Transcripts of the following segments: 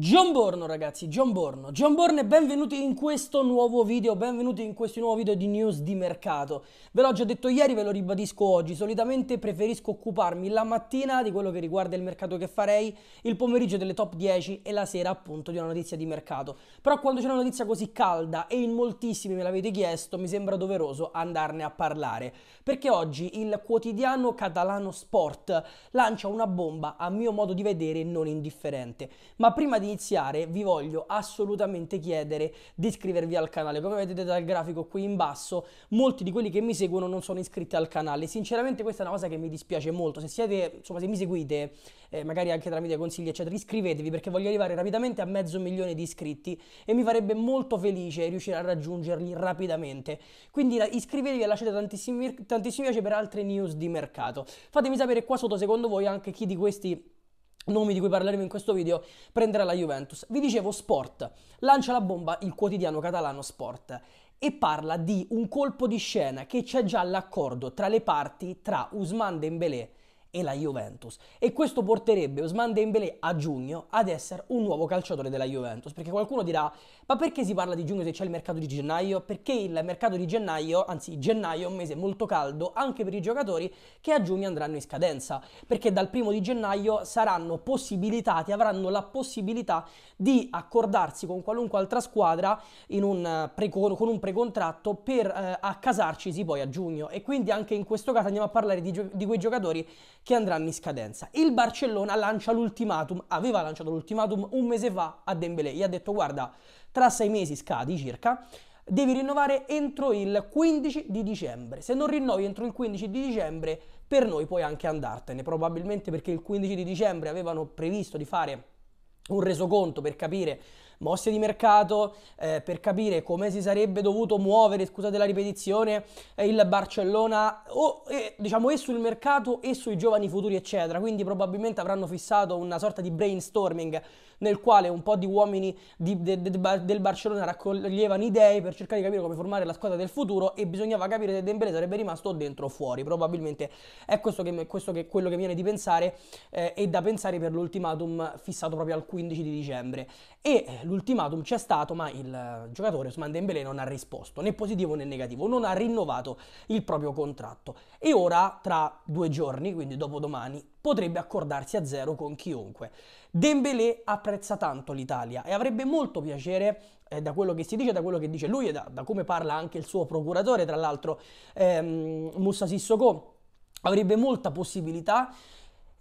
John Borno ragazzi, John Borno, John Borno e benvenuti in questo nuovo video, benvenuti in questo nuovo video di news di mercato. Ve l'ho già detto ieri, ve lo ribadisco oggi, solitamente preferisco occuparmi la mattina di quello che riguarda il mercato che farei, il pomeriggio delle top 10 e la sera appunto di una notizia di mercato. Però quando c'è una notizia così calda e in moltissimi me l'avete chiesto, mi sembra doveroso andarne a parlare. Perché oggi il quotidiano catalano Sport lancia una bomba, a mio modo di vedere, non indifferente. Ma prima di iniziare vi voglio assolutamente chiedere di iscrivervi al canale. Come vedete dal grafico qui in basso, molti di quelli che mi seguono non sono iscritti al canale. Sinceramente questa è una cosa che mi dispiace molto. Se siete, insomma, se mi seguite, eh, magari anche tramite consigli, eccetera, iscrivetevi perché voglio arrivare rapidamente a mezzo milione di iscritti e mi farebbe molto felice riuscire a raggiungerli rapidamente. Quindi iscrivetevi e lasciate tantissimi, tantissimi piace per altre news di mercato. Fatemi sapere qua sotto secondo voi anche chi di questi nomi di cui parleremo in questo video, prenderà la Juventus. Vi dicevo Sport, lancia la bomba il quotidiano catalano Sport e parla di un colpo di scena che c'è già l'accordo tra le parti tra Usman Dembélé e la Juventus. E questo porterebbe Osman Dembélé a giugno ad essere un nuovo calciatore della Juventus, perché qualcuno dirà ma perché si parla di giugno se c'è il mercato di gennaio? Perché il mercato di gennaio, anzi gennaio è un mese molto caldo anche per i giocatori che a giugno andranno in scadenza, perché dal primo di gennaio saranno possibilitati, avranno la possibilità di accordarsi con qualunque altra squadra un eh, pre- con un precontratto per eh, accasarcisi poi a giugno e quindi anche in questo caso andiamo a parlare di, gio- di quei giocatori che andranno in scadenza. Il Barcellona lancia l'ultimatum, aveva lanciato l'ultimatum un mese fa a Dembélé, gli ha detto guarda tra sei mesi scadi circa, devi rinnovare entro il 15 di dicembre. Se non rinnovi entro il 15 di dicembre, per noi puoi anche andartene, probabilmente perché il 15 di dicembre avevano previsto di fare un resoconto per capire mosse di mercato eh, per capire come si sarebbe dovuto muovere, scusate la ripetizione, eh, il Barcellona o, eh, diciamo, e sul mercato e sui giovani futuri eccetera, quindi probabilmente avranno fissato una sorta di brainstorming nel quale un po' di uomini di, de, de, de, del Barcellona raccoglievano idee per cercare di capire come formare la squadra del futuro e bisognava capire se Dembélé sarebbe rimasto dentro o fuori, probabilmente è questo che, questo che, quello che viene di pensare eh, e da pensare per l'ultimatum fissato proprio al 15 di dicembre e eh, l'ultimatum c'è stato, ma il eh, giocatore Usman Dembélé non ha risposto né positivo né negativo, non ha rinnovato il proprio contratto e ora tra due giorni, quindi dopodomani, potrebbe accordarsi a zero con chiunque. Dembélé apprezza tanto l'Italia e avrebbe molto piacere eh, da quello che si dice, da quello che dice lui e da, da come parla anche il suo procuratore, tra l'altro ehm, Moussa Sissoko, avrebbe molta possibilità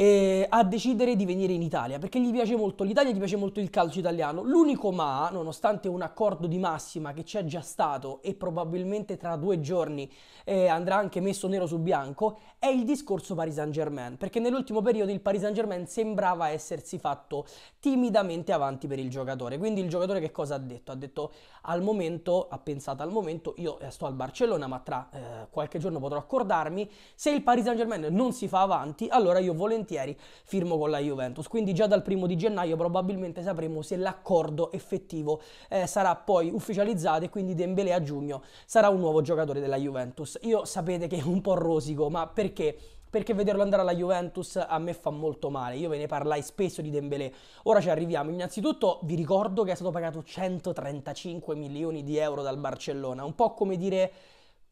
eh, a decidere di venire in Italia perché gli piace molto l'Italia, gli piace molto il calcio italiano. L'unico ma, nonostante un accordo di massima che c'è già stato e probabilmente tra due giorni eh, andrà anche messo nero su bianco, è il discorso Paris Saint Germain perché nell'ultimo periodo il Paris Saint Germain sembrava essersi fatto timidamente avanti per il giocatore. Quindi il giocatore che cosa ha detto? Ha detto al momento, ha pensato al momento, io eh, sto al Barcellona ma tra eh, qualche giorno potrò accordarmi, se il Paris Saint Germain non si fa avanti allora io volentieri volentieri firmo con la Juventus. Quindi già dal primo di gennaio probabilmente sapremo se l'accordo effettivo eh, sarà poi ufficializzato e quindi Dembélé a giugno sarà un nuovo giocatore della Juventus. Io sapete che è un po' rosico, ma perché? perché vederlo andare alla Juventus a me fa molto male. Io ve ne parlai spesso di Dembélé. Ora ci arriviamo. Innanzitutto vi ricordo che è stato pagato 135 milioni di euro dal Barcellona, un po' come dire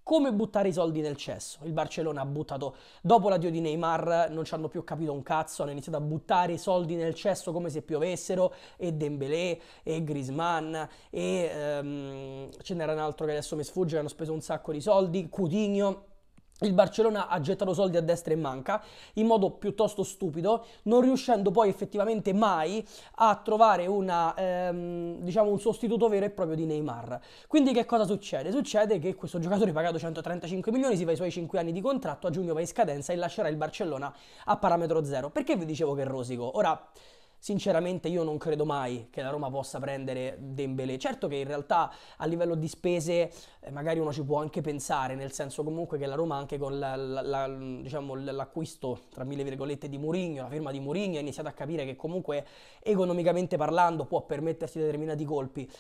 come buttare i soldi nel cesso. Il Barcellona ha buttato, dopo l'addio di Neymar, non ci hanno più capito un cazzo, hanno iniziato a buttare i soldi nel cesso come se piovessero, e Dembélé, e Grisman, e um, ce n'era un altro che adesso mi sfugge, hanno speso un sacco di soldi, Coutinho il Barcellona ha gettato soldi a destra e manca in modo piuttosto stupido, non riuscendo poi effettivamente mai a trovare una, ehm, diciamo un sostituto vero e proprio di Neymar. Quindi che cosa succede? Succede che questo giocatore pagato 135 milioni si fa i suoi 5 anni di contratto, a giugno va in scadenza e lascerà il Barcellona a parametro zero. Perché vi dicevo che è rosico? Ora Sinceramente io non credo mai che la Roma possa prendere Dembélé. Certo che in realtà a livello di spese eh, magari uno ci può anche pensare, nel senso comunque che la Roma anche con la, la, la, diciamo, l'acquisto tra mille virgolette di Mourinho, la firma di Mourinho ha iniziato a capire che comunque economicamente parlando può permettersi determinati colpi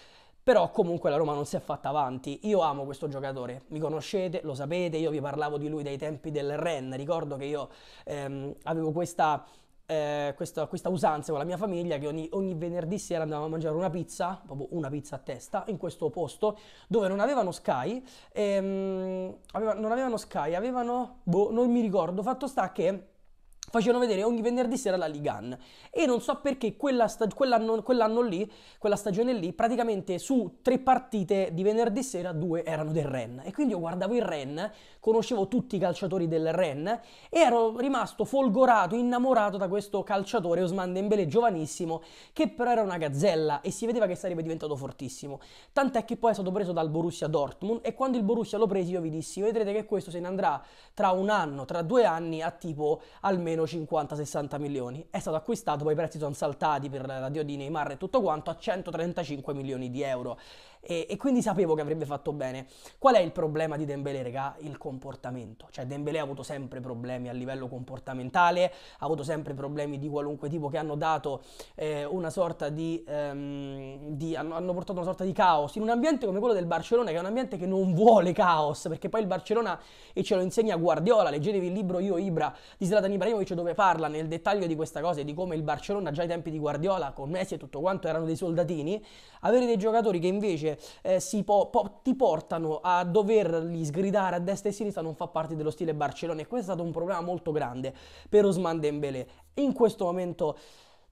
però comunque la Roma non si è fatta avanti. Io amo questo giocatore, mi conoscete, lo sapete, io vi parlavo di lui dai tempi del Ren, ricordo che io ehm, avevo questa eh, questa, questa, usanza con la mia famiglia che ogni, ogni, venerdì sera andavamo a mangiare una pizza, proprio una pizza a testa, in questo posto dove non avevano Sky, ehm, aveva, non avevano Sky, avevano, boh, non mi ricordo, fatto sta che facevano vedere ogni venerdì sera la Ligan e non so perché quella stag- quell'anno, quell'anno, lì, quella stagione lì, praticamente su tre partite di venerdì sera due erano del Ren e quindi io guardavo il Ren, conoscevo tutti i calciatori del Ren e ero rimasto folgorato, innamorato da questo calciatore Osman Dembele giovanissimo che però era una gazzella e si vedeva che sarebbe diventato fortissimo, tant'è che poi è stato preso dal Borussia Dortmund e quando il Borussia lo presi io vi dissi vedrete che questo se ne andrà tra un anno, tra due anni a tipo almeno meno 50-60 milioni. È stato acquistato, poi i prezzi sono saltati per la Diodine, Imar e tutto quanto, a 135 milioni di euro e, e, quindi sapevo che avrebbe fatto bene. Qual è il problema di Dembélé, regà? Il comportamento. Cioè Dembélé ha avuto sempre problemi a livello comportamentale, ha avuto sempre problemi di qualunque tipo che hanno dato eh, una sorta di, ehm, di hanno, hanno, portato una sorta di caos in un ambiente come quello del Barcellona, che è un ambiente che non vuole caos, perché poi il Barcellona e ce lo insegna Guardiola, leggetevi il libro Io Ibra di Zlatan Ibrahimovic dove parla nel dettaglio di questa cosa e di come il Barcellona già ai tempi di Guardiola con Messi e tutto quanto erano dei soldatini, avere dei giocatori che invece legge eh, po- po- ti portano a doverli sgridare a destra e a sinistra non fa parte dello stile Barcellona e questo è stato un problema molto grande per Osman Dembélé. In questo momento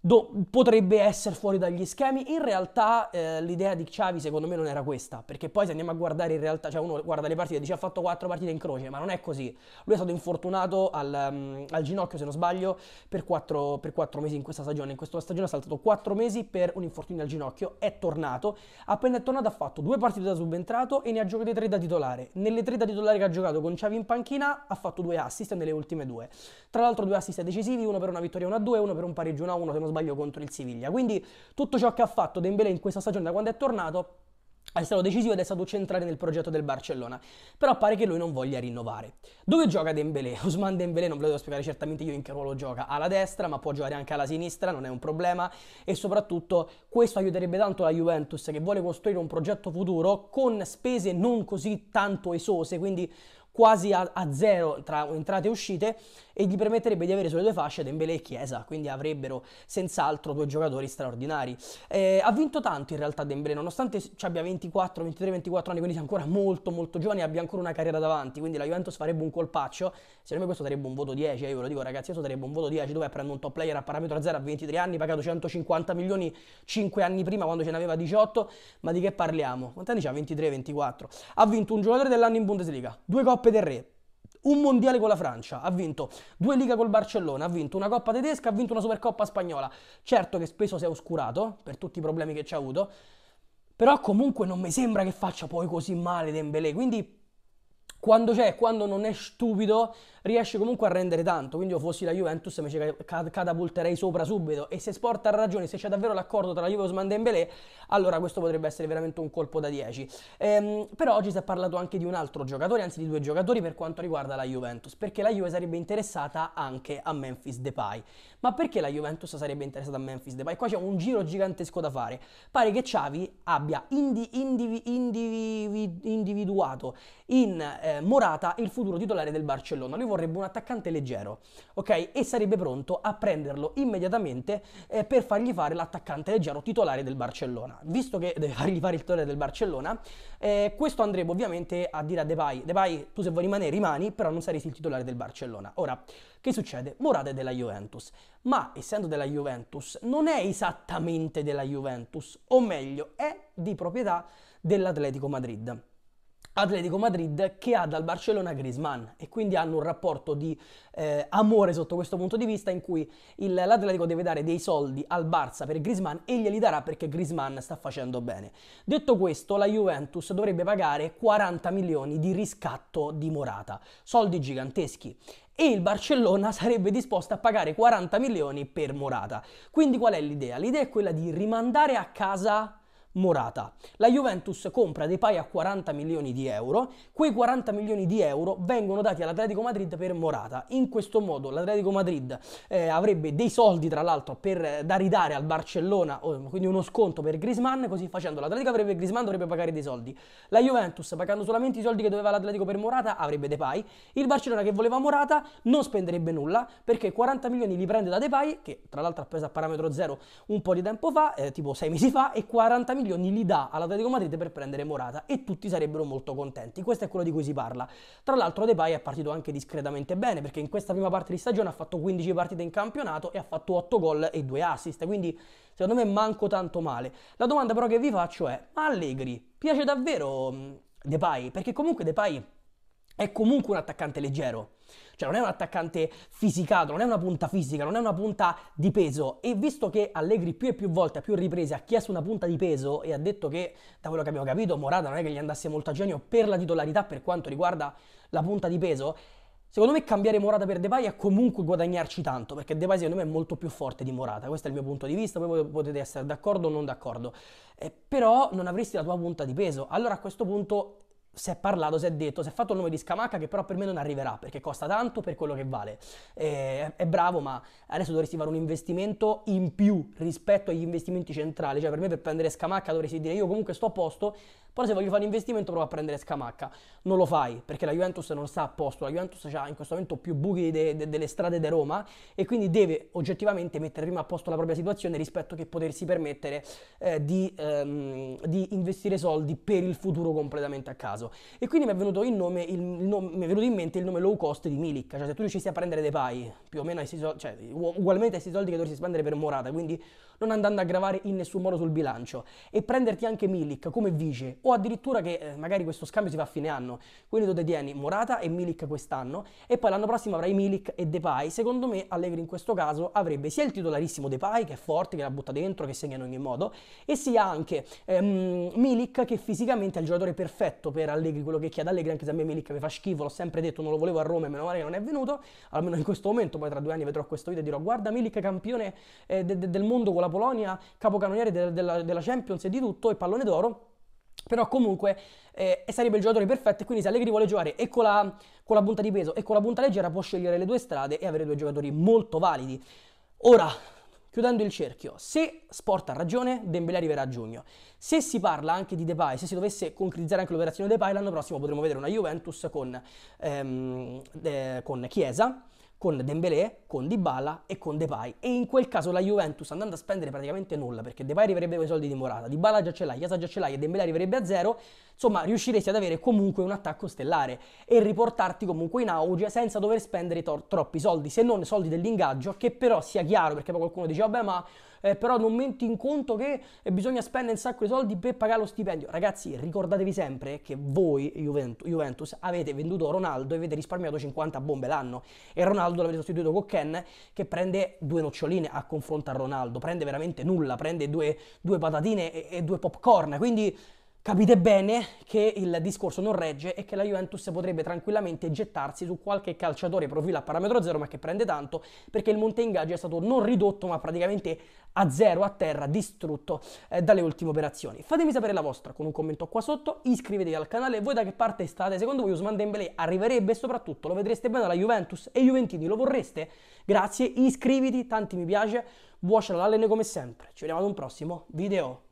do, potrebbe essere fuori dagli schemi. In realtà eh, l'idea di Xavi secondo me non era questa, perché poi se andiamo a guardare in realtà, cioè uno guarda le partite e dice ha fatto quattro partite in croce, ma non è così. Lui è stato infortunato al, um, al ginocchio, se non sbaglio, per quattro, per quattro, mesi in questa stagione. In questa stagione ha saltato quattro mesi per un infortunio al ginocchio, è tornato, appena è tornato ha fatto due partite da subentrato e ne ha giocate tre da titolare. Nelle tre da titolare che ha giocato con Xavi in panchina ha fatto due assist nelle ultime due. Tra l'altro due assist decisivi, uno per una vittoria 1-2, uno per un pareggio 1-1, se non sbaglio sbaglio contro il Siviglia. Quindi tutto ciò che ha fatto Dembélé in questa stagione da quando è tornato è stato decisivo ed è stato centrale nel progetto del Barcellona, però pare che lui non voglia rinnovare. Dove gioca Dembélé? Osman Dembélé non ve lo devo spiegare certamente io in che ruolo gioca, alla destra, ma può giocare anche alla sinistra, non è un problema e soprattutto questo aiuterebbe tanto la Juventus che vuole costruire un progetto futuro con spese non così tanto esose, quindi quasi a, a, zero tra entrate e uscite e gli permetterebbe di avere sulle due fasce Dembele e Chiesa, quindi avrebbero senz'altro due giocatori straordinari. Eh, ha vinto tanto in realtà Dembele, nonostante ci abbia 24, 23, 24 anni, quindi sia ancora molto molto giovane e abbia ancora una carriera davanti, quindi la Juventus farebbe un colpaccio, secondo me questo sarebbe un voto 10, eh, io ve lo dico ragazzi, questo sarebbe un voto 10 dove prendo un top player a parametro a zero a 23 anni, pagato 150 milioni 5 anni prima quando ce n'aveva 18, ma di che parliamo? Quanti anni ha? 23, 24. Ha vinto un giocatore dell'anno in Bundesliga, due coppe Coppe del Re, un mondiale con la Francia, ha vinto due Liga col Barcellona, ha vinto una Coppa tedesca, ha vinto una Supercoppa spagnola. Certo che spesso si è oscurato per tutti i problemi che ci ha avuto, però comunque non mi sembra che faccia poi così male Dembélé, quindi quando c'è e quando non è stupido, riesce comunque a rendere tanto. Quindi, io fossi la Juventus, mi catapulterei sopra subito. E se Sport ha ragione, se c'è davvero l'accordo tra la Juve e Osman Dembélé, allora questo potrebbe essere veramente un colpo da 10. Ehm, però oggi si è parlato anche di un altro giocatore, anzi di due giocatori per quanto riguarda la Juventus, perché la Juve sarebbe interessata anche a Memphis Depay. Ma perché la Juventus sarebbe interessata a Memphis Depay? Qua c'è un giro gigantesco da fare. Pare che Xavi abbia indi, indi, indi individuato in eh, Morata il futuro titolare del Barcellona. Lui vorrebbe un attaccante leggero, ok? E sarebbe pronto a prenderlo immediatamente eh, per fargli fare l'attaccante leggero titolare del Barcellona. Visto che deve fargli fare il titolare del Barcellona, eh, questo andrebbe ovviamente a dire a Depay, Depay tu se vuoi rimanere rimani, però non saresti il titolare del Barcellona. Ora, che succede? Morata è della Juventus, ma essendo della Juventus non è esattamente della Juventus, o meglio è di proprietà dell'Atletico Madrid. Atletico Madrid che ha dal Barcellona Griezmann e quindi hanno un rapporto di eh, amore sotto questo punto di vista in cui il, l'Atletico deve dare dei soldi al Barça per Griezmann e glieli darà perché Griezmann sta facendo bene. Detto questo, la Juventus dovrebbe pagare 40 milioni di riscatto di Morata, soldi giganteschi e il Barcellona sarebbe disposto a pagare 40 milioni per Morata. Quindi qual è l'idea? L'idea è quella di rimandare a casa Morata. La Juventus compra pai a 40 milioni di euro, quei 40 milioni di euro vengono dati all'Atletico Madrid per Morata. In questo modo l'Atletico Madrid eh, avrebbe dei soldi tra l'altro per, eh, da ridare al Barcellona, quindi uno sconto per Grisman, così facendo l'Atletico avrebbe Grisman dovrebbe pagare dei soldi. La Juventus pagando solamente i soldi che doveva l'Atletico per Morata avrebbe pai. il Barcellona che voleva Morata non spenderebbe nulla perché 40 milioni li prende da pai, che tra l'altro ha preso a parametro zero un po' di tempo fa, eh, tipo 6 mesi fa e 40 milioni Zampaglioni li dà all'Atletico Madrid per prendere Morata e tutti sarebbero molto contenti. Questo è quello di cui si parla. Tra l'altro De Depay è partito anche discretamente bene perché in questa prima parte di stagione ha fatto 15 partite in campionato e ha fatto 8 gol e 2 assist, quindi secondo me manco tanto male. La domanda però che vi faccio è, ma Allegri piace davvero De mm, Depay? Perché comunque De Depay è comunque un attaccante leggero. Cioè non è un attaccante fisicato, non è una punta fisica, non è una punta di peso. E visto che Allegri più e più volte, a più riprese, ha chiesto una punta di peso e ha detto che, da quello che abbiamo capito, Morata non è che gli andasse molto a genio per la titolarità per quanto riguarda la punta di peso, Secondo me cambiare Morata per Depay è comunque guadagnarci tanto, perché Depay secondo me è molto più forte di Morata, questo è il mio punto di vista, voi potete essere d'accordo o non d'accordo, eh, però non avresti la tua punta di peso, allora a questo punto si è parlato, si è detto, si è fatto il nome di Scamacca che però per me non arriverà perché costa tanto per quello che vale. Eh, è bravo, ma adesso dovresti fare un investimento in più rispetto agli investimenti centrali. Cioè, per me per prendere Scamacca dovresti dire io comunque sto a posto, però se voglio fare un investimento provo a prendere Scamacca. Non lo fai perché la Juventus non sta a posto. La Juventus ha in questo momento più buchi de, de, delle strade di de Roma e quindi deve oggettivamente mettere prima a posto la propria situazione rispetto che potersi permettere eh, di, ehm, di, investire soldi per il futuro completamente a caso. E quindi mi è venuto in, nome, il, nome, mi è venuto in mente il nome low cost di Milik. Cioè se tu riuscissi a prendere dei pai più o meno soldi, cioè ugualmente questi soldi che dovresti spendere per Morata, quindi non andando a gravare in nessun modo sul bilancio e prenderti anche Milik come vice o addirittura che eh, magari questo scambio si fa a fine anno, quindi tu ti tieni Morata e Milik quest'anno e poi l'anno prossimo avrai Milik e Depay, secondo me Allegri in questo caso avrebbe sia il titolarissimo Depay che è forte, che la butta dentro, che segna in ogni modo e sia anche ehm, Milik che fisicamente è il giocatore perfetto per Allegri, quello che chiede Allegri anche se a me Milik mi fa schifo, l'ho sempre detto, non lo volevo a Roma e meno male che non è venuto, almeno in questo momento, poi tra due anni vedrò questo video e dirò guarda Milik campione eh, de- de- del mondo con la della Polonia, capocannoniere de- della, della Champions e di tutto, il pallone d'oro, però comunque eh, sarebbe il giocatore perfetto e quindi se Allegri vuole giocare e con la, con la, punta di peso e con la punta leggera può scegliere le due strade e avere due giocatori molto validi. Ora, chiudendo il cerchio, se Sport ha ragione, Dembélé arriverà a giugno. Se si parla anche di Depay, se si dovesse concretizzare anche l'operazione Depay, l'anno prossimo potremo vedere una Juventus con, ehm, eh, con Chiesa, con Dembélé, con Dybala e con Depay e in quel caso la Juventus andando a spendere praticamente nulla perché Depay arriverebbe con i soldi di Morata, Dybala già ce l'ha, Chiesa già ce l'ha e Dembélé arriverebbe a zero insomma riusciresti ad avere comunque un attacco stellare e riportarti comunque in auge senza dover spendere tor- troppi soldi se non soldi dell'ingaggio che però sia chiaro perché poi qualcuno dice vabbè ma eh, però non metti in conto che eh, bisogna spendere un sacco di soldi per pagare lo stipendio. Ragazzi, ricordatevi sempre che voi, Juventus, Juventus avete venduto Ronaldo e avete risparmiato 50 bombe l'anno e Ronaldo l'avete sostituito con Ken che prende due noccioline a confronto a Ronaldo, prende veramente nulla, prende due, due patatine e, e due popcorn, quindi Capite bene che il discorso non regge e che la Juventus potrebbe tranquillamente gettarsi su qualche calciatore profilo a parametro zero ma che prende tanto perché il monte ingaggi è stato non ridotto ma praticamente a zero a terra distrutto eh, dalle ultime operazioni. Fatemi sapere la vostra con un commento qua sotto, iscrivetevi al canale, voi da che parte state? Secondo voi Usman Dembele arriverebbe e soprattutto lo vedreste bene alla Juventus e i Juventini lo vorreste? Grazie, iscriviti, tanti mi piace, buon l'allene come sempre, ci vediamo ad un prossimo video.